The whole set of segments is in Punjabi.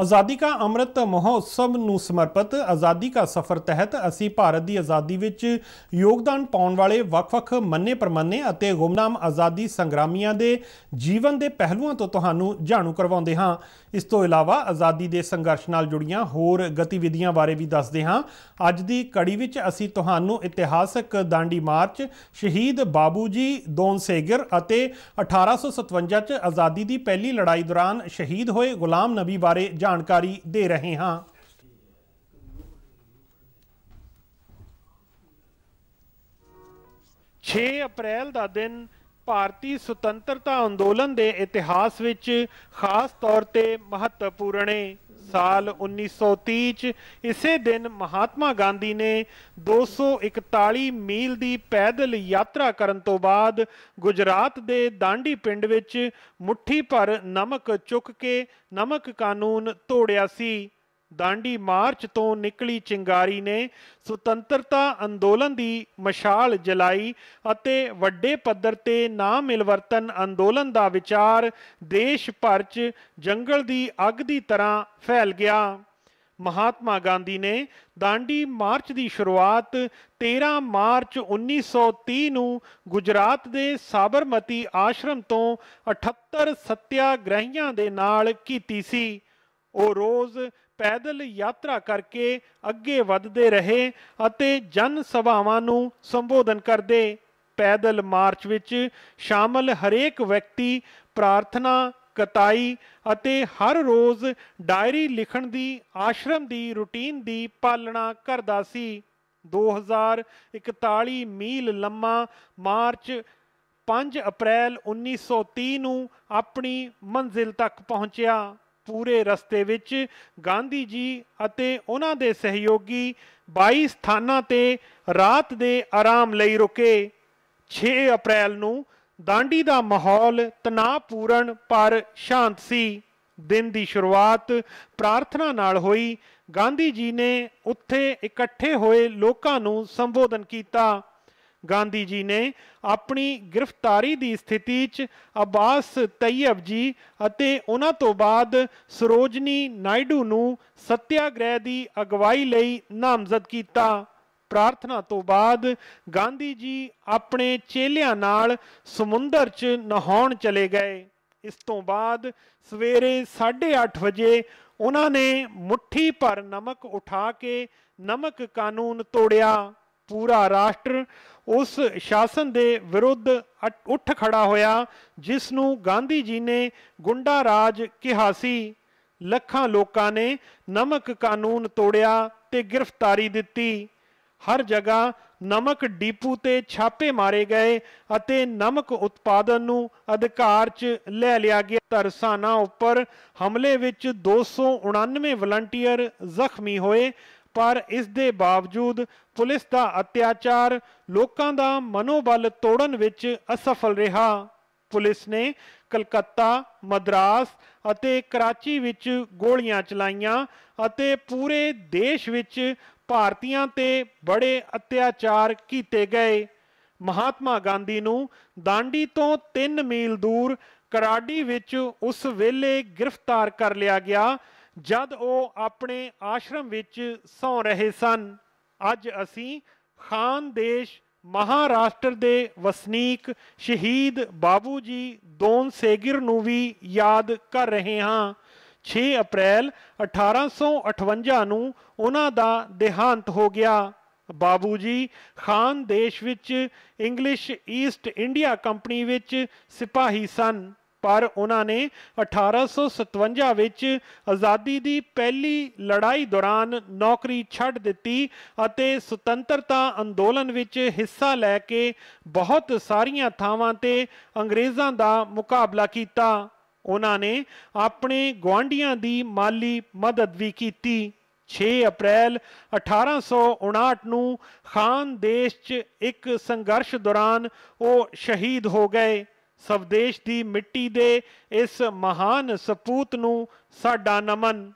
ਆਜ਼ਾਦੀ ਕਾ ਅੰਮ੍ਰਿਤ ਮਹੋਤਸਵ ਨੂੰ ਸਮਰਪਿਤ ਆਜ਼ਾਦੀ ਕਾ ਸਫ਼ਰ ਤਹਿਤ ਅਸੀਂ ਭਾਰਤ ਦੀ ਆਜ਼ਾਦੀ ਵਿੱਚ ਯੋਗਦਾਨ ਪਾਉਣ ਵਾਲੇ ਵੱਖ-ਵੱਖ ਮੰਨੇ ਪਰਮੰਨੇ ਅਤੇ ਗੁਮਨਾਮ ਆਜ਼ਾਦੀ ਸੰਗਰਾਮੀਆਂ ਦੇ ਜੀਵਨ ਦੇ ਪਹਿਲੂਆਂ ਤੋਂ ਤੁਹਾਨੂੰ ਜਾਣੂ ਕਰਵਾਉਂਦੇ ਹਾਂ ਇਸ ਤੋਂ ਇਲਾਵਾ ਆਜ਼ਾਦੀ ਦੇ ਸੰਘਰਸ਼ ਨਾਲ ਜੁੜੀਆਂ ਹੋਰ ਗਤੀਵਿਧੀਆਂ ਬਾਰੇ ਵੀ ਦੱਸਦੇ ਹਾਂ ਅੱਜ ਦੀ ਕੜੀ ਵਿੱਚ ਅਸੀਂ ਤੁਹਾਨੂੰ ਇਤਿਹਾਸਕ ਦਾਂਡੀ ਮਾਰਚ ਸ਼ਹੀਦ ਬਾਬੂ ਜੀ ਦੋਨ ਸੇਗਰ ਅਤੇ 1857 ਚ ਆਜ਼ਾਦੀ ਦੀ ਪਹਿਲੀ ਲੜਾਈ ਦੌਰਾਨ ਸ਼ਹੀਦ ਹੋਏ ਗੁਲਾਮ ਨਬੀ ਬਾਰੇ ਜਾਣਕਾਰੀ ਦੇ ਰਹੇ ਹਾਂ ਛੇ ਅਪ੍ਰੈਲ ਦਾ ਦਿਨ ਭਾਰਤੀ ਸੁਤੰਤਰਤਾ ਅੰਦੋਲਨ ਦੇ ਇਤਿਹਾਸ ਵਿੱਚ ਖਾਸ ਤੌਰ ਤੇ ਮਹੱਤਵਪੂਰਨ ਹੈ ਸਾਲ 1930 ਚ ਇਸੇ ਦਿਨ ਮਹਾਤਮਾ ਗਾਂਧੀ ਨੇ 241 ਮੀਲ ਦੀ ਪੈਦਲ ਯਾਤਰਾ ਕਰਨ ਤੋਂ ਬਾਅਦ ਗੁਜਰਾਤ ਦੇ ਦਾਂਡੀ ਪਿੰਡ ਵਿੱਚ ਮੁੱਠੀ ਭਰ ਨਮਕ ਚੁੱਕ ਕੇ ਨਮਕ ਕਾਨੂੰਨ ਤੋੜਿਆ ਸੀ ਦਾਂਡੀ ਮਾਰਚ ਤੋਂ ਨਿਕਲੀ ਚਿੰਗਾਰੀ ਨੇ ਸੁਤੰਤਰਤਾ ਅੰਦੋਲਨ ਦੀ ਮਸ਼ਾਲ ਜਲਾਈ ਅਤੇ ਵੱਡੇ ਪੱਧਰ ਤੇ ਨਾ ਮਿਲਵਰਤਨ ਅੰਦੋਲਨ ਦਾ ਵਿਚਾਰ ਦੇਸ਼ ਭਰ 'ਚ ਜੰਗਲ ਦੀ ਅੱਗ ਦੀ ਤਰ੍ਹਾਂ ਫੈਲ ਗਿਆ ਮਹਾਤਮਾ ਗਾਂਧੀ ਨੇ ਦਾਂਡੀ ਮਾਰਚ ਦੀ ਸ਼ੁਰੂਆਤ 13 ਮਾਰਚ 1930 ਨੂੰ ਗੁਜਰਾਤ ਦੇ ਸਾਬਰਮਤੀ ਆਸ਼ਰਮ ਤੋਂ 78 ਸਤਿਆਗ੍ਰਹੀਆਂ ਦੇ ਨਾਲ ਕੀਤੀ ਸੀ ਉਹ ਰੋਜ਼ ਪੈਦਲ ਯਾਤਰਾ ਕਰਕੇ ਅੱਗੇ ਵੱਧਦੇ ਰਹੇ ਅਤੇ ਜਨ ਸਭਾਵਾਂ ਨੂੰ ਸੰਬੋਧਨ ਕਰਦੇ ਪੈਦਲ ਮਾਰਚ ਵਿੱਚ ਸ਼ਾਮਲ ਹਰੇਕ ਵਿਅਕਤੀ ਪ੍ਰਾਰਥਨਾ ਕਤਾਈ ਅਤੇ ਹਰ ਰੋਜ਼ ਡਾਇਰੀ ਲਿਖਣ ਦੀ ਆਸ਼ਰਮ ਦੀ ਰੁਟੀਨ ਦੀ ਪਾਲਣਾ ਕਰਦਾ ਸੀ 2041 ਮੀਲ ਲੰਮਾ ਮਾਰਚ 5 ਅਪ੍ਰੈਲ 1930 ਨੂੰ ਆਪਣੀ ਮੰਜ਼ਿਲ ਤੱਕ ਪਹੁੰਚਿਆ ਪੂਰੇ ਰਸਤੇ ਵਿੱਚ ਗਾਂਧੀ ਜੀ ਅਤੇ ਉਹਨਾਂ ਦੇ ਸਹਿਯੋਗੀ 22 ਸਥਾਨਾਂ ਤੇ ਰਾਤ ਦੇ ਆਰਾਮ ਲਈ ਰੁਕੇ 6 ਅਪ੍ਰੈਲ ਨੂੰ ਦਾਂਡੀ ਦਾ ਮਾਹੌਲ ਤਣਾਅਪੂਰਨ ਪਰ ਸ਼ਾਂਤ ਸੀ ਦਿਨ ਦੀ ਸ਼ੁਰੂਆਤ ਪ੍ਰਾਰਥਨਾ ਨਾਲ ਹੋਈ ਗਾਂਧੀ ਜੀ ਨੇ ਉੱਥੇ ਇਕੱਠੇ ਹੋਏ ਲੋਕਾਂ ਨੂੰ ਸੰਬੋਧਨ ਕੀਤਾ ਗਾਂਧੀ ਜੀ ਨੇ ਆਪਣੀ ਗ੍ਰਿਫਤਾਰੀ ਦੀ ਸਥਿਤੀ 'ਚ ਅਬਾਸ ਤੈਯਬ ਜੀ ਅਤੇ ਉਹਨਾਂ ਤੋਂ ਬਾਅਦ ਸਰੋਜਨੀ ਨਾਇਡੂ ਨੂੰ ਸਤਿਆਗ੍ਰਹਿ ਦੀ ਅਗਵਾਈ ਲਈ ਨਾਮਜ਼ਦ ਕੀਤਾ ਪ੍ਰਾਰਥਨਾ ਤੋਂ ਬਾਅਦ ਗਾਂਧੀ ਜੀ ਆਪਣੇ ਚੇਲਿਆਂ ਨਾਲ ਸਮੁੰਦਰ 'ਚ ਨਹਾਉਣ ਚਲੇ ਗਏ ਇਸ ਤੋਂ ਬਾਅਦ ਸਵੇਰੇ 8:30 ਵਜੇ ਉਹਨਾਂ ਨੇ ਮੁਠੀ ਭਰ ਨਮਕ ਉਠਾ ਕੇ ਨਮਕ ਕਾਨੂੰਨ ਤੋੜਿਆ ਪੂਰਾ ਰਾਸ਼ਟਰ ਉਸ ਸ਼ਾਸਨ ਦੇ ਵਿਰੁੱਧ ਉੱਠ ਖੜਾ ਹੋਇਆ ਜਿਸ ਨੂੰ ਗਾਂਧੀ ਜੀ ਨੇ ਗੁੰਡਾ ਰਾਜ ਕਿਹਾ ਸੀ ਲੱਖਾਂ ਲੋਕਾਂ ਨੇ ਨਮਕ ਕਾਨੂੰਨ ਤੋੜਿਆ ਤੇ ਗ੍ਰਿਫਤਾਰੀ ਦਿੱਤੀ ਹਰ ਜਗ੍ਹਾ ਨਮਕ ਡੀਪੂ ਤੇ ਛਾਪੇ ਮਾਰੇ ਗਏ ਅਤੇ ਨਮਕ ਉਤਪਾਦਨ ਨੂੰ ਅਧਿਕਾਰ 'ਚ ਲੈ ਲਿਆ ਗਿਆ ਤਰਸਾਨਾ ਉੱਪਰ ਹਮਲੇ ਵਿੱਚ 299 ਵਲੰਟੀਅਰ ਜ਼ਖਮੀ ਹੋਏ ਪਰ ਇਸ ਦੇ ਬਾਵਜੂਦ ਪੁਲਿਸ ਦਾ ਅਤਿਆਚਾਰ ਲੋਕਾਂ ਦਾ ਮਨੋਬਲ ਤੋੜਨ ਵਿੱਚ ਅਸਫਲ ਰਿਹਾ ਪੁਲਿਸ ਨੇ ਕਲਕੱਤਾ ਮਦਰਾਸ ਅਤੇ ਕਰਾਚੀ ਵਿੱਚ ਗੋਲੀਆਂ ਚਲਾਈਆਂ ਅਤੇ ਪੂਰੇ ਦੇਸ਼ ਵਿੱਚ ਭਾਰਤੀਆਂ ਤੇ ਬੜੇ ਅਤਿਆਚਾਰ ਕੀਤੇ ਗਏ ਮਹਾਤਮਾ ਗਾਂਧੀ ਨੂੰ ਦਾਂਡੀ ਤੋਂ 3 ਮੀਲ ਦੂਰ ਕਰਾਡੀ ਵਿੱਚ ਉਸ ਵੇਲੇ ਗ੍ਰਿਫਤਾਰ ਕਰ ਲਿਆ ਗਿਆ ਜਦ ਉਹ ਆਪਣੇ ਆਸ਼ਰਮ ਵਿੱਚ ਸੌ ਰਹੇ ਸਨ ਅੱਜ ਅਸੀਂ ਖਾਨ ਦੇਸ਼ ਮਹਾਰਾਸ਼ਟਰ ਦੇ ਵਸਨੀਕ ਸ਼ਹੀਦ ਬਾਬੂ ਜੀ ਦੋਨ ਸੇਗਿਰ ਨੂੰ ਵੀ ਯਾਦ ਕਰ ਰਹੇ ਹਾਂ 6 ਅਪ੍ਰੈਲ 1858 ਨੂੰ ਉਹਨਾਂ ਦਾ ਦੇਹਾਂਤ ਹੋ ਗਿਆ ਬਾਬੂ ਜੀ ਖਾਨ ਦੇਸ਼ ਵਿੱਚ ਇੰਗਲਿਸ਼ ਈਸਟ ਇੰਡੀਆ ਕੰਪਨੀ ਵਿੱਚ ਸਿਪਾਹੀ ਸਨ ਪਰ ਉਹਨਾਂ ਨੇ 1857 ਵਿੱਚ ਆਜ਼ਾਦੀ ਦੀ ਪਹਿਲੀ ਲੜਾਈ ਦੌਰਾਨ ਨੌਕਰੀ ਛੱਡ ਦਿੱਤੀ ਅਤੇ ਸੁਤੰਤਰਤਾ ਅੰਦੋਲਨ ਵਿੱਚ ਹਿੱਸਾ ਲੈ ਕੇ ਬਹੁਤ ਸਾਰੀਆਂ ਥਾਵਾਂ ਤੇ ਅੰਗਰੇਜ਼ਾਂ ਦਾ ਮੁਕਾਬਲਾ ਕੀਤਾ ਉਹਨਾਂ ਨੇ ਆਪਣੇ ਗਵਾਂਢੀਆਂ ਦੀ ਮਾਲੀ ਮਦਦ ਵੀ ਕੀਤੀ 6 ਅਪ੍ਰੈਲ 1859 ਨੂੰ ਖਾਨ ਦੇਸ਼ 'ਚ ਇੱਕ ਸੰਘਰਸ਼ ਦੌਰਾਨ ਉਹ ਸ਼ਹੀਦ ਹੋ ਗਏ ਸਵਦੇਸ਼ ਦੀ ਮਿੱਟੀ ਦੇ ਇਸ ਮਹਾਨ ਸਪੂਤ ਨੂੰ ਸਾਡਾ ਨਮਨ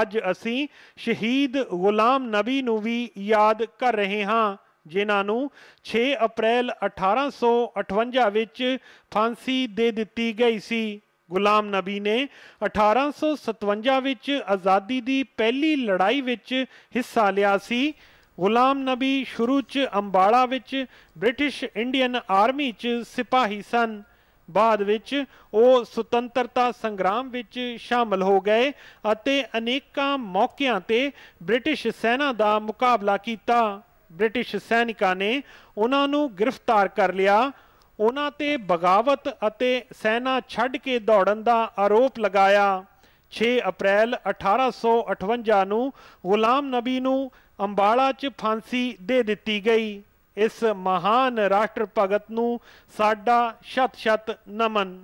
ਅੱਜ ਅਸੀਂ ਸ਼ਹੀਦ ਗੁਲਾਮ ਨਬੀ ਨੂੰ ਵੀ ਯਾਦ ਕਰ ਰਹੇ ਹਾਂ ਜਿਨ੍ਹਾਂ ਨੂੰ 6 ਅਪ੍ਰੈਲ 1858 ਵਿੱਚ ਫਾਂਸੀ ਦੇ ਦਿੱਤੀ ਗਈ ਸੀ ਗੁਲਾਮ ਨਬੀ ਨੇ 1857 ਵਿੱਚ ਆਜ਼ਾਦੀ ਦੀ ਪਹਿਲੀ ਲੜਾਈ ਵਿੱਚ ਹਿੱਸਾ ਲਿਆ ਸੀ ਗੁਲਾਮ ਨਬੀ ਸ਼ੁਰੂ 'ਚ ਅੰਬਾਲਾ ਵਿੱਚ ਬ੍ਰਿਟਿਸ਼ ਇੰਡੀਅਨ ਆਰਮੀ 'ਚ ਸਿਪਾਹੀ ਸਨ ਬਾਅਦ ਵਿੱਚ ਉਹ ਸੁਤੰਤਰਤਾ ਸੰਗਰਾਮ ਵਿੱਚ ਸ਼ਾਮਲ ਹੋ ਗਏ ਅਤੇ ਅਨੇਕਾਂ ਮੌਕਿਆਂ ਤੇ ਬ੍ਰਿਟਿਸ਼ ਸੈਨਾ ਦਾ ਮੁਕਾਬਲਾ ਕੀਤਾ ਬ੍ਰਿਟਿਸ਼ ਸੈਨਿਕਾਂ ਨੇ ਉਹਨਾਂ ਨੂੰ ਗ੍ਰਿਫਤਾਰ ਕਰ ਲਿਆ ਉਹਨਾਂ ਤੇ ਬਗਾਵਤ ਅਤੇ ਸੈਨਾ ਛੱਡ ਕੇ ਦੌੜਨ ਦਾ ਆਰੋਪ ਲਗਾਇਆ 6 ਅਪ੍ਰੈਲ 1858 ਨੂੰ ਗੁਲਾਮ ਨਬੀ ਨੂੰ ਅੰਬਾਲਾ 'ਚ ਫਾਂਸੀ ਦੇ ਦਿੱਤੀ ਗਈ ਇਸ ਮਹਾਨ ਰਾਸ਼ਟਰ ਭਗਤ ਨੂੰ ਸਾਡਾ ਸ਼ਤ ਸ਼ਤ ਨਮਨ